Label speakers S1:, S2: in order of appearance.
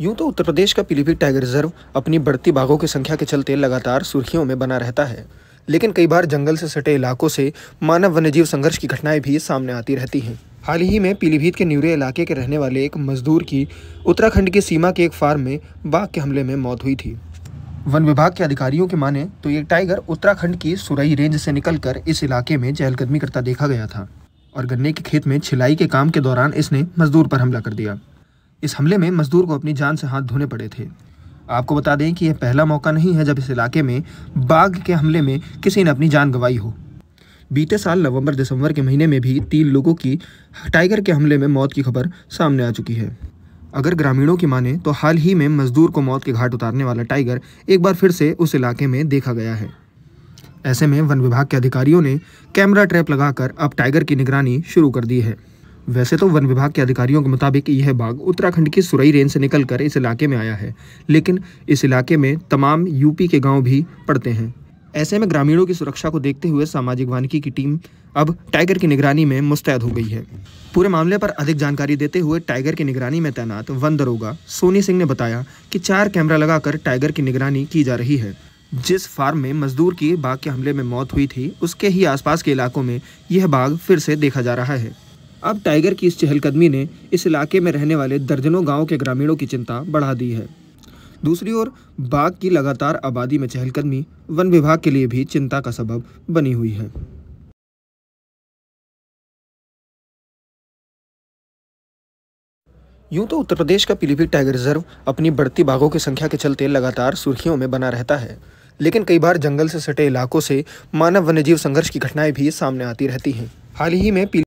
S1: यूं तो उत्तर प्रदेश का पीलीभीत टाइगर रिजर्व अपनी बढ़ती बाघों की संख्या के चलते लगातार सुर्खियों
S2: में बना रहता है लेकिन कई बार जंगल से सटे इलाकों से मानव वन्यजीव संघर्ष की घटनाएं भी सामने आती रहती हैं हाल ही में पीलीभीत के न्यूरे इलाके के रहने वाले एक मजदूर की उत्तराखंड की सीमा के एक फार्म में बाघ के हमले में मौत हुई थी वन विभाग के अधिकारियों के माने तो ये टाइगर उत्तराखंड की सुरई रेंज से निकल इस इलाके में जहलकदमी करता देखा गया था और गन्ने के खेत में छिलाई के काम के दौरान इसने मजदूर पर हमला कर दिया इस हमले में मजदूर को अपनी जान से हाथ धोने पड़े थे आपको बता दें कि यह पहला मौका नहीं है जब इस इलाके में बाघ के हमले में किसी ने अपनी जान गंवाई हो बीते साल नवंबर दिसंबर के महीने में भी तीन लोगों की टाइगर के हमले में मौत की खबर सामने आ चुकी है अगर ग्रामीणों की माने तो हाल ही में मजदूर को मौत के घाट उतारने वाला टाइगर एक बार फिर से उस इलाके में देखा गया है ऐसे में वन विभाग के अधिकारियों ने कैमरा ट्रैप लगाकर अब टाइगर की निगरानी शुरू कर दी है वैसे तो वन विभाग के अधिकारियों के मुताबिक यह बाघ उत्तराखंड की सुरई रेंज से निकलकर इस इलाके में आया है लेकिन इस इलाके में तमाम यूपी के गांव भी पड़ते हैं ऐसे में ग्रामीणों की सुरक्षा को देखते हुए सामाजिक वानिकी की टीम अब टाइगर की निगरानी में मुस्तैद हो गई है पूरे मामले पर अधिक जानकारी देते हुए टाइगर की निगरानी में तैनात वन दरोगा सोनी सिंह ने बताया कि चार कैमरा लगाकर टाइगर की निगरानी की जा रही है जिस फार्म में मजदूर की बाघ के हमले में मौत हुई थी उसके ही आसपास के इलाकों में यह बाघ फिर से देखा जा रहा है अब टाइगर की इस चहलकदमी ने इस इलाके में रहने वाले दर्जनों गाँव के ग्रामीणों की चिंता बढ़ा दी है दूसरी ओर बाघ की लगातार आबादी में चहलकदमी
S1: वन विभाग के लिए भी चिंता का सबब बनी हुई है यूं तो उत्तर प्रदेश का पीलीभीत
S2: टाइगर रिजर्व अपनी बढ़ती बाघों की संख्या के चलते लगातार सुर्खियों में बना रहता है लेकिन कई बार
S1: जंगल से सटे इलाकों से मानव वन्यजीव संघर्ष की घटनाएं भी सामने आती रहती हैं हाल ही में